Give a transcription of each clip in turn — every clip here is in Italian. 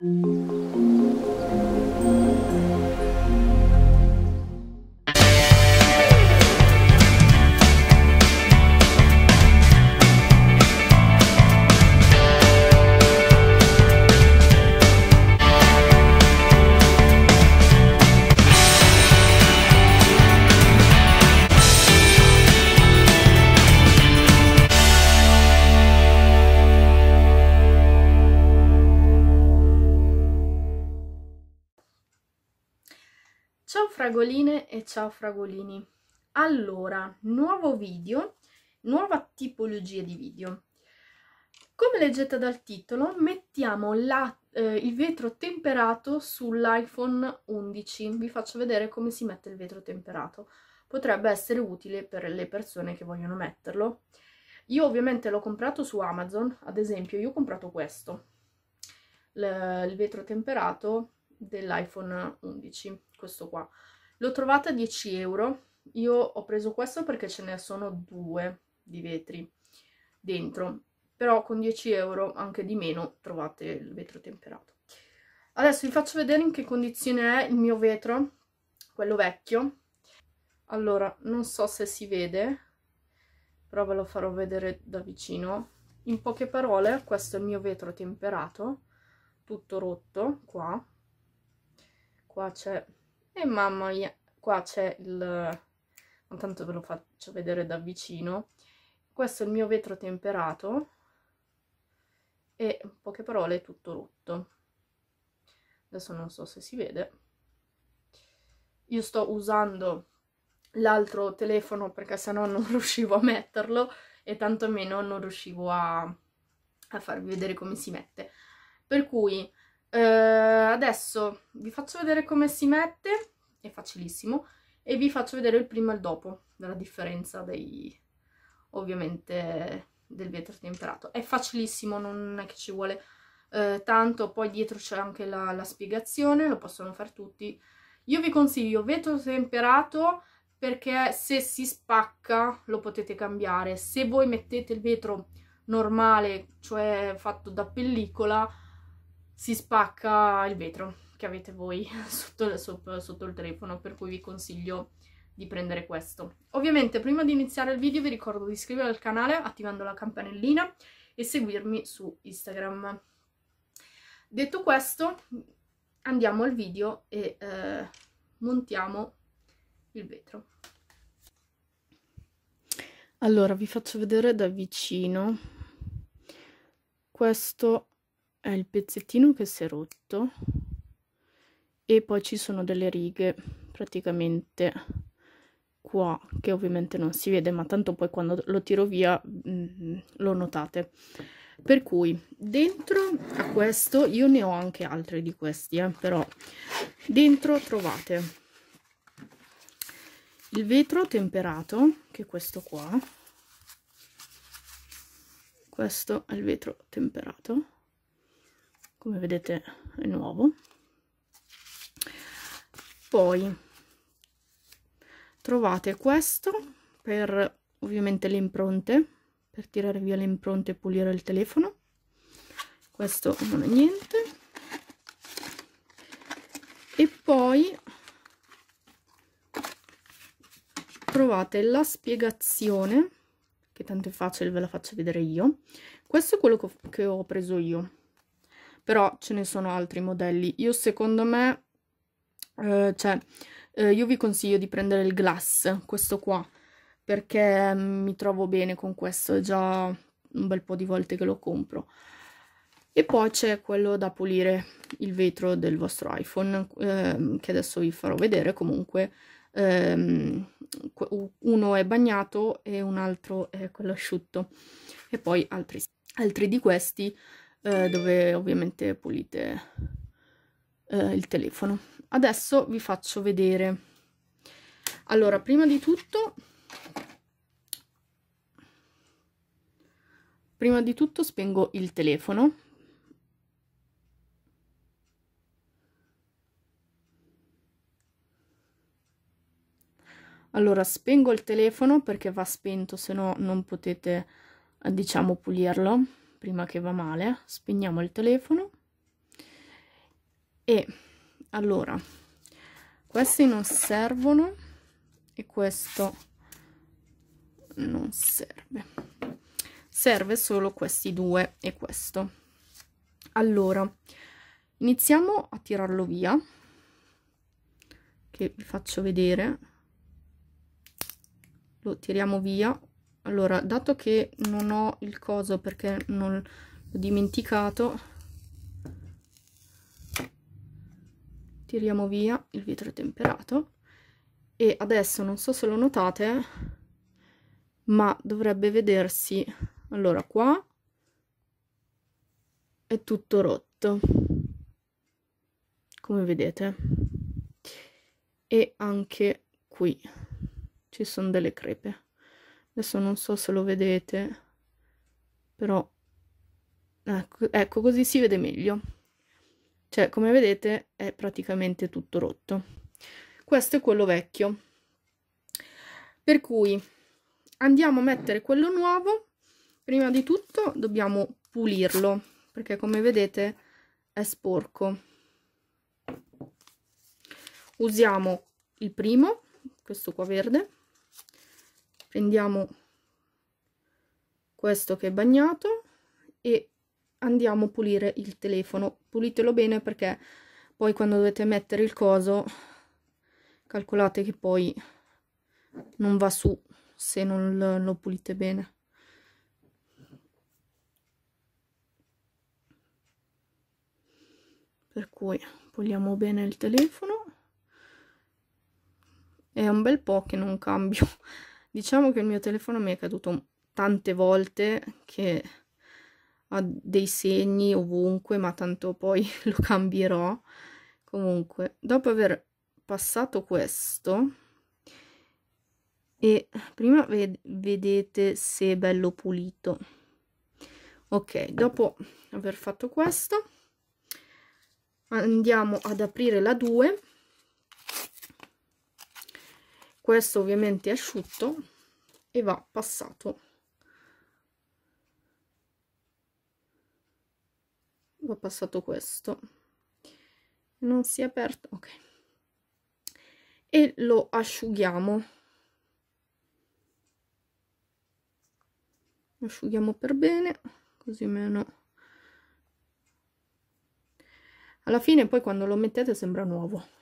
Thank mm -hmm. you. Ciao fragoline e ciao fragolini. Allora, nuovo video, nuova tipologia di video. Come leggete dal titolo, mettiamo la, eh, il vetro temperato sull'iPhone 11. Vi faccio vedere come si mette il vetro temperato. Potrebbe essere utile per le persone che vogliono metterlo. Io ovviamente l'ho comprato su Amazon, ad esempio, io ho comprato questo. il vetro temperato dell'iPhone 11, questo qua. L'ho trovata a 10 euro, io ho preso questo perché ce ne sono due di vetri dentro, però con 10 euro anche di meno trovate il vetro temperato. Adesso vi faccio vedere in che condizione è il mio vetro, quello vecchio. Allora, non so se si vede, però ve lo farò vedere da vicino. In poche parole, questo è il mio vetro temperato, tutto rotto qua, qua c'è... E mamma mia, qua c'è il... intanto ve lo faccio vedere da vicino. Questo è il mio vetro temperato e, in poche parole, è tutto rotto. Adesso non so se si vede. Io sto usando l'altro telefono perché sennò non riuscivo a metterlo e tantomeno non riuscivo a, a farvi vedere come si mette. Per cui eh, adesso vi faccio vedere come si mette è facilissimo e vi faccio vedere il prima e il dopo della differenza dei ovviamente del vetro temperato è facilissimo non è che ci vuole eh, tanto poi dietro c'è anche la, la spiegazione lo possono fare tutti io vi consiglio vetro temperato perché se si spacca lo potete cambiare se voi mettete il vetro normale cioè fatto da pellicola si spacca il vetro che avete voi sotto, sotto, sotto il telefono, per cui vi consiglio di prendere questo. Ovviamente prima di iniziare il video vi ricordo di iscrivervi al canale attivando la campanellina e seguirmi su Instagram. Detto questo, andiamo al video e eh, montiamo il vetro. Allora, vi faccio vedere da vicino. Questo è il pezzettino che si è rotto e poi ci sono delle righe praticamente qua che ovviamente non si vede ma tanto poi quando lo tiro via mh, mm, lo notate per cui dentro a questo io ne ho anche altri di questi eh, però dentro trovate il vetro temperato che è questo qua questo è il vetro temperato come vedete è nuovo poi trovate questo per ovviamente le impronte per tirare via le impronte e pulire il telefono questo non è niente e poi trovate la spiegazione che tanto è facile ve la faccio vedere io questo è quello che ho preso io però ce ne sono altri modelli. Io secondo me, eh, cioè, eh, io vi consiglio di prendere il glass, questo qua, perché mm, mi trovo bene con questo, è già un bel po' di volte che lo compro. E poi c'è quello da pulire il vetro del vostro iPhone, ehm, che adesso vi farò vedere. Comunque, ehm, uno è bagnato e un altro è quello asciutto. E poi altri, altri di questi eh, dove ovviamente pulite eh, il telefono. Adesso vi faccio vedere. Allora, prima di tutto prima di tutto spengo il telefono allora spengo il telefono perché va spento se no non potete eh, diciamo pulirlo prima che va male spegniamo il telefono e allora questi non servono e questo non serve serve solo questi due e questo allora iniziamo a tirarlo via che vi faccio vedere lo tiriamo via allora dato che non ho il coso perché non l'ho dimenticato tiriamo via il vetro temperato e adesso non so se lo notate ma dovrebbe vedersi allora qua è tutto rotto come vedete e anche qui ci sono delle crepe adesso non so se lo vedete però ecco, ecco così si vede meglio cioè come vedete è praticamente tutto rotto questo è quello vecchio per cui andiamo a mettere quello nuovo prima di tutto dobbiamo pulirlo perché come vedete è sporco usiamo il primo questo qua verde prendiamo questo che è bagnato e andiamo a pulire il telefono pulitelo bene perché poi quando dovete mettere il coso calcolate che poi non va su se non lo pulite bene per cui puliamo bene il telefono è un bel po' che non cambio Diciamo che il mio telefono mi è caduto tante volte che ha dei segni ovunque, ma tanto poi lo cambierò. Comunque, dopo aver passato questo, e prima ved vedete se è bello pulito. Ok, dopo aver fatto questo, andiamo ad aprire la 2 questo ovviamente è asciutto e va passato va passato questo non si è aperto ok e lo asciughiamo asciughiamo per bene così meno alla fine poi quando lo mettete sembra nuovo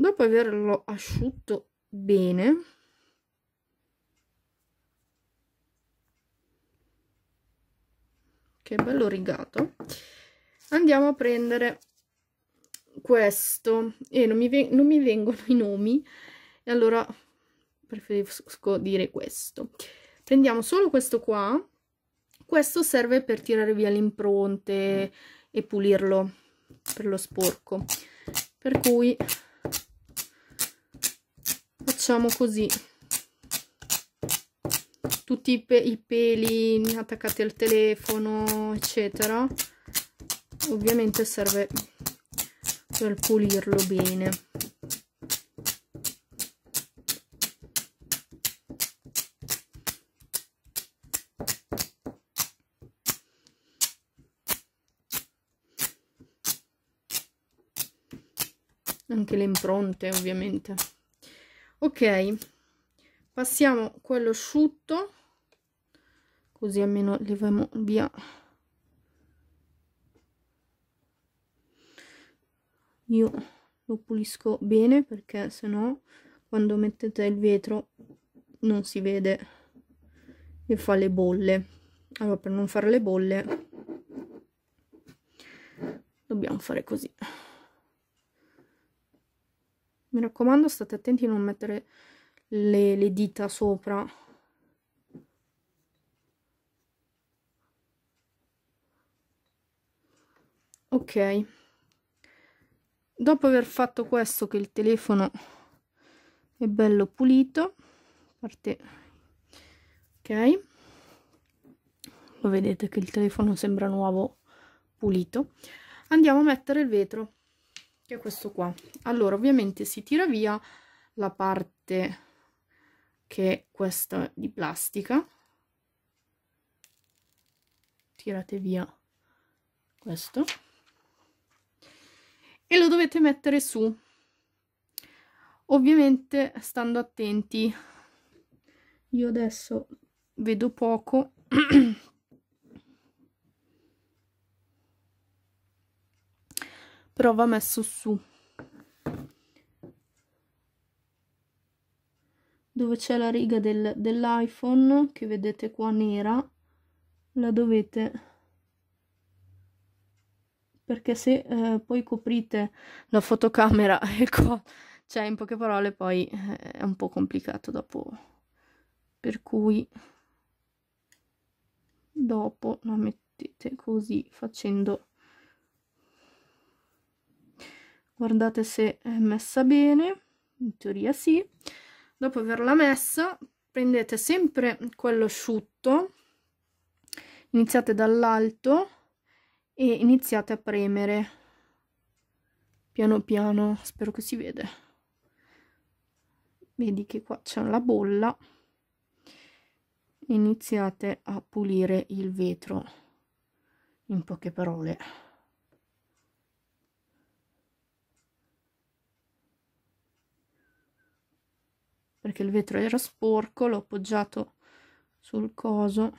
dopo averlo asciutto bene che bello rigato andiamo a prendere questo e eh, non, non mi, vengono i nomi e allora preferisco dire questo prendiamo solo questo qua questo serve per tirare via le impronte e pulirlo per lo sporco per cui diciamo così tutti i, pe i peli attaccati al telefono eccetera ovviamente serve per pulirlo bene anche le impronte ovviamente ok passiamo quello asciutto così almeno leviamo via io lo pulisco bene perché sennò quando mettete il vetro non si vede e fa le bolle allora per non fare le bolle dobbiamo fare così mi raccomando, state attenti a non mettere le, le dita sopra. Ok. Dopo aver fatto questo, che il telefono è bello pulito, parte... ok, lo vedete che il telefono sembra nuovo pulito, andiamo a mettere il vetro che è questo qua allora ovviamente si tira via la parte che è questa di plastica tirate via questo e lo dovete mettere su ovviamente stando attenti io adesso vedo poco però va messo su dove c'è la riga del, dell'iPhone che vedete qua nera la dovete perché se eh, poi coprite la fotocamera e qua cioè in poche parole poi eh, è un po' complicato dopo per cui dopo la mettete così facendo guardate se è messa bene in teoria sì dopo averla messa prendete sempre quello asciutto iniziate dall'alto e iniziate a premere piano piano spero che si vede vedi che qua c'è la bolla iniziate a pulire il vetro in poche parole perché il vetro era sporco, l'ho appoggiato sul coso.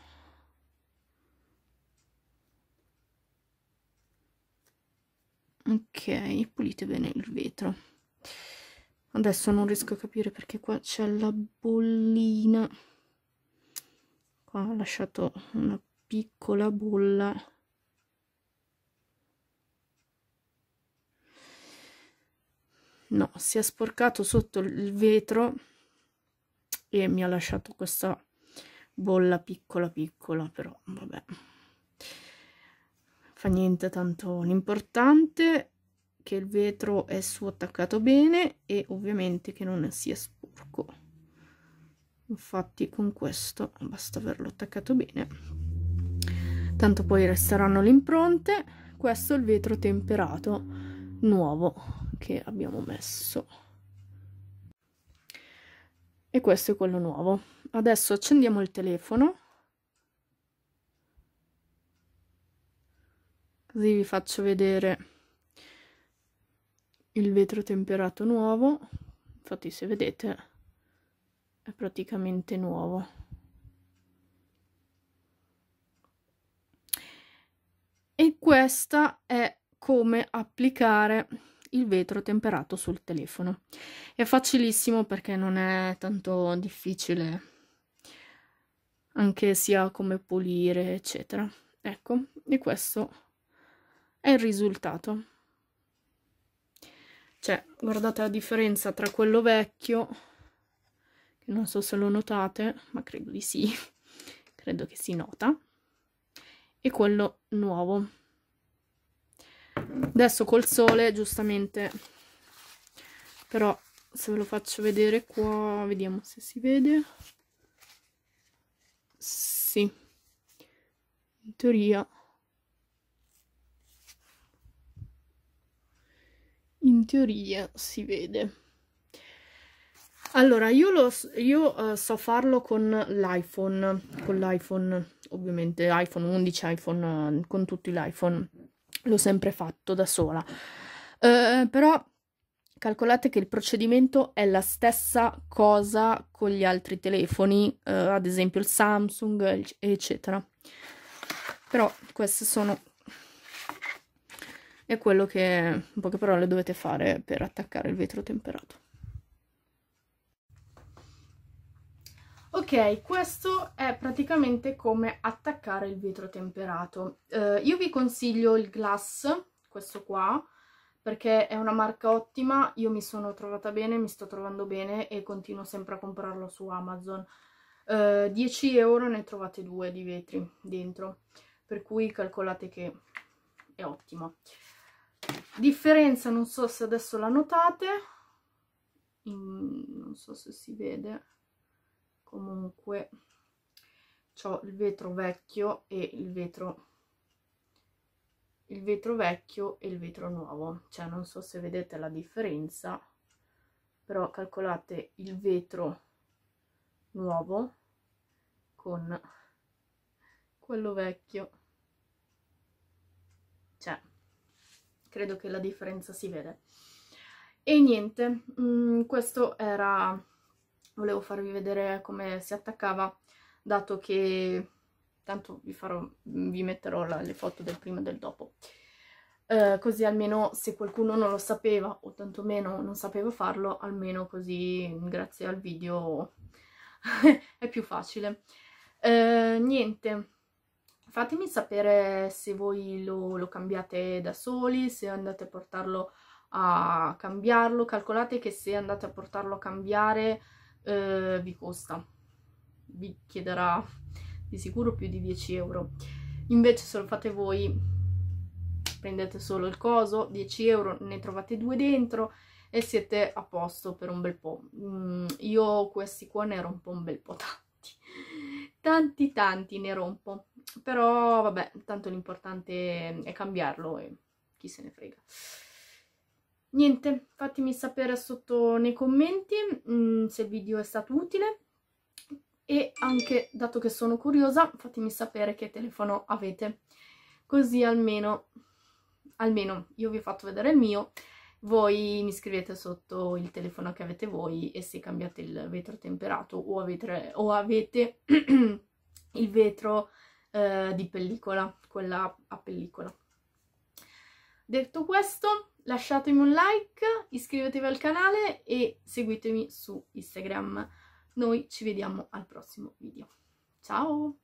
Ok, pulite bene il vetro. Adesso non riesco a capire perché qua c'è la bollina. Qua ho lasciato una piccola bolla. No, si è sporcato sotto il vetro e mi ha lasciato questa bolla piccola piccola, però vabbè. Fa niente, tanto l'importante che il vetro è su attaccato bene e ovviamente che non sia sporco. Infatti con questo basta averlo attaccato bene tanto poi resteranno le impronte questo è il vetro temperato nuovo che abbiamo messo e questo è quello nuovo adesso accendiamo il telefono così vi faccio vedere il vetro temperato nuovo infatti se vedete è praticamente nuovo e questa è come applicare il vetro temperato sul telefono. È facilissimo perché non è tanto difficile anche sia come pulire, eccetera. Ecco, e questo è il risultato. Cioè, guardate la differenza tra quello vecchio, che non so se lo notate, ma credo di sì, credo che si nota, e quello nuovo adesso col sole giustamente però se ve lo faccio vedere qua vediamo se si vede sì in teoria in teoria si vede allora io, lo, io uh, so farlo con l'iPhone con l'iPhone ovviamente iPhone 11 iPhone uh, con tutti l'iPhone l'ho sempre fatto da sola. Eh, però calcolate che il procedimento è la stessa cosa con gli altri telefoni, eh, ad esempio il Samsung, eccetera. Però queste sono è quello che in poche parole dovete fare per attaccare il vetro temperato. Ok, questo è praticamente come attaccare il vetro temperato. Eh, io vi consiglio il Glass, questo qua, perché è una marca ottima, io mi sono trovata bene, mi sto trovando bene e continuo sempre a comprarlo su Amazon. Eh, 10 euro ne trovate due di vetri dentro, per cui calcolate che è ottimo. Differenza, non so se adesso la notate, in, non so se si vede comunque ho il vetro vecchio e il vetro il vetro vecchio e il vetro nuovo cioè non so se vedete la differenza però calcolate il vetro nuovo con quello vecchio cioè credo che la differenza si vede e niente mh, mm, questo era volevo farvi vedere come si attaccava dato che tanto vi, farò, vi metterò la, le foto del prima e del dopo eh, così almeno se qualcuno non lo sapeva o tantomeno non sapeva farlo, almeno così grazie al video è più facile. Eh, niente, fatemi sapere se voi lo, lo, cambiate da soli, se andate a portarlo a cambiarlo. Calcolate che se andate a portarlo a cambiare eh, vi costa, vi chiederà di sicuro più di 10 euro. Invece se lo fate voi prendete solo il coso, 10 euro, ne trovate due dentro e siete a posto per un bel po'. Mm, io questi qua ne rompo un bel po' tanti, tanti tanti ne rompo, però vabbè, tanto l'importante è cambiarlo e chi se ne frega niente fatemi sapere sotto nei commenti mh, mm, se il video è stato utile e anche dato che sono curiosa fatemi sapere che telefono avete così almeno almeno io vi ho fatto vedere il mio voi mi scrivete sotto il telefono che avete voi e se cambiate il vetro temperato o avete, o avete il vetro eh, di pellicola, quella a pellicola. Detto questo, lasciatemi un like, iscrivetevi al canale e seguitemi su Instagram. Noi ci vediamo al prossimo video. Ciao!